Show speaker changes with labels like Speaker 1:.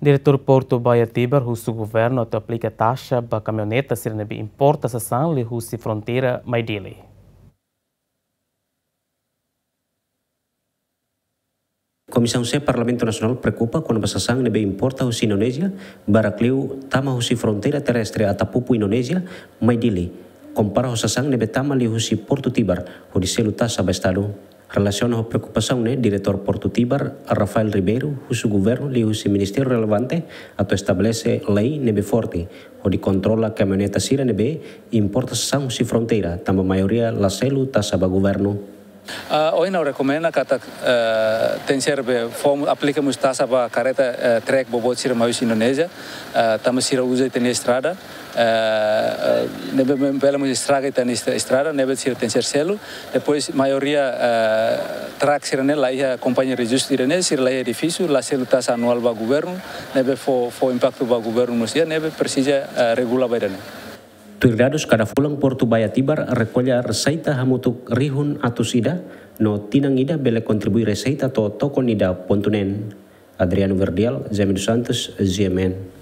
Speaker 1: Diretor Porto Baia Tiber, o governo te aplica taxa para caminhoneta a importação li Rússia fronteira Maidili.
Speaker 2: Comissão C Parlamento Nacional preocupa quando a passação não importa a Indonésia, baracleu tama husi fronteira terrestre atapupu Indonésia, Maidili. Compara o sasang nebe tama li Porto Tiber, se diselu taxa estado Relaciones o preocupaciones, director Portutibar Rafael Ribeiro, su gobierno y su ministerio relevante ato establece lei nebe forte, o di controla camioneta sira nebe importação si frontera, tamba maioria la selu saba governo.
Speaker 3: Ah, Oina recomenda kata eh, tenser a form aplica mustasa ba careta eh, trek bobot sira mais Indonésia, ah, tamo sira usa tem estrada, eh, nebe bela mais estrada tem estrada, nebe sira tenser selo, depois maioria track sira né lá ia companhia registro irene sira lá é difícil, lá selo tasa anual o governo, nebe fo o impacto para o governo musia, nebe precisa regular ba
Speaker 2: Tuirdados pulang pulang Baya tibar rekolya resaita hamutuk rihun atau sida, no tinang ida bele kontribui resaita to tokon ida pontunen. Adriano Verdial, Zemin Santos, ZMN.